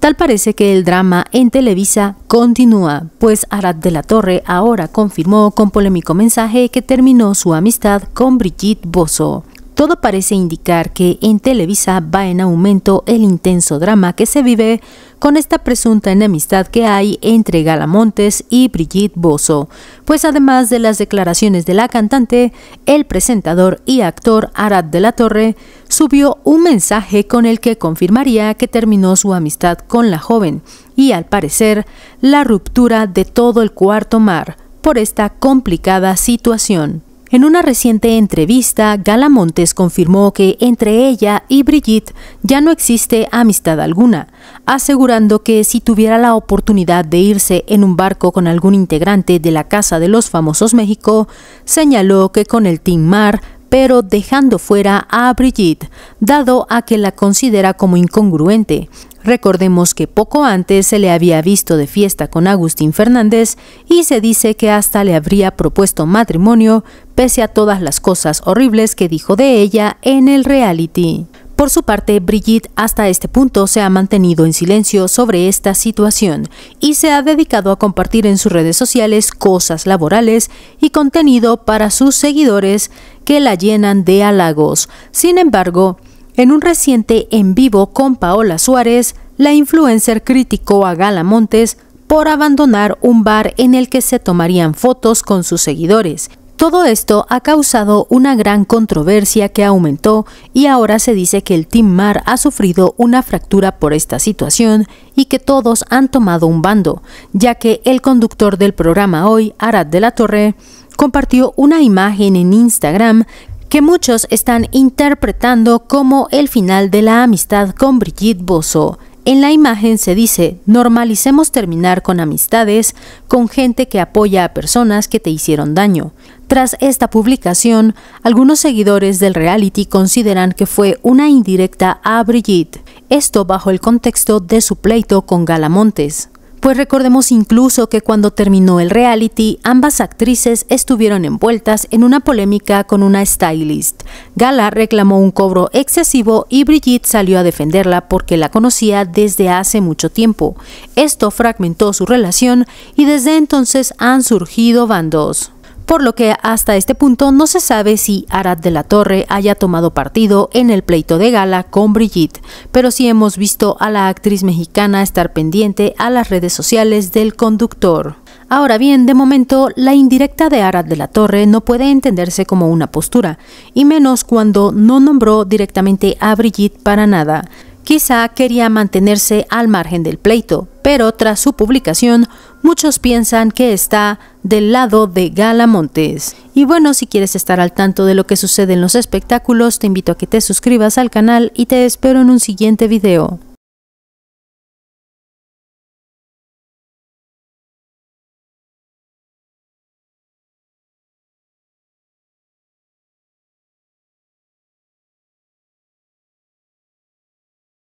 Tal parece que el drama en Televisa continúa, pues Arad de la Torre ahora confirmó con polémico mensaje que terminó su amistad con Brigitte Bozo. Todo parece indicar que en Televisa va en aumento el intenso drama que se vive con esta presunta enemistad que hay entre Galamontes y Brigitte Bozo. pues además de las declaraciones de la cantante, el presentador y actor Arad de la Torre subió un mensaje con el que confirmaría que terminó su amistad con la joven y al parecer la ruptura de todo el cuarto mar por esta complicada situación. En una reciente entrevista, Gala Montes confirmó que entre ella y Brigitte ya no existe amistad alguna, asegurando que si tuviera la oportunidad de irse en un barco con algún integrante de la Casa de los Famosos México, señaló que con el Team Mar pero dejando fuera a Brigitte, dado a que la considera como incongruente. Recordemos que poco antes se le había visto de fiesta con Agustín Fernández y se dice que hasta le habría propuesto matrimonio, pese a todas las cosas horribles que dijo de ella en el reality. Por su parte, Brigitte hasta este punto se ha mantenido en silencio sobre esta situación y se ha dedicado a compartir en sus redes sociales cosas laborales y contenido para sus seguidores que la llenan de halagos. Sin embargo, en un reciente en vivo con Paola Suárez, la influencer criticó a Gala Montes por abandonar un bar en el que se tomarían fotos con sus seguidores todo esto ha causado una gran controversia que aumentó y ahora se dice que el Team Mar ha sufrido una fractura por esta situación y que todos han tomado un bando, ya que el conductor del programa hoy, Arad de la Torre, compartió una imagen en Instagram que muchos están interpretando como el final de la amistad con Brigitte Bosso. En la imagen se dice, normalicemos terminar con amistades, con gente que apoya a personas que te hicieron daño. Tras esta publicación, algunos seguidores del reality consideran que fue una indirecta a Brigitte, esto bajo el contexto de su pleito con Galamontes. Pues recordemos incluso que cuando terminó el reality, ambas actrices estuvieron envueltas en una polémica con una stylist. Gala reclamó un cobro excesivo y Brigitte salió a defenderla porque la conocía desde hace mucho tiempo. Esto fragmentó su relación y desde entonces han surgido bandos por lo que hasta este punto no se sabe si Arad de la Torre haya tomado partido en el pleito de gala con Brigitte, pero sí hemos visto a la actriz mexicana estar pendiente a las redes sociales del conductor. Ahora bien, de momento, la indirecta de Arad de la Torre no puede entenderse como una postura, y menos cuando no nombró directamente a Brigitte para nada. Quizá quería mantenerse al margen del pleito, pero tras su publicación muchos piensan que está del lado de Gala Montes. Y bueno, si quieres estar al tanto de lo que sucede en los espectáculos, te invito a que te suscribas al canal y te espero en un siguiente video.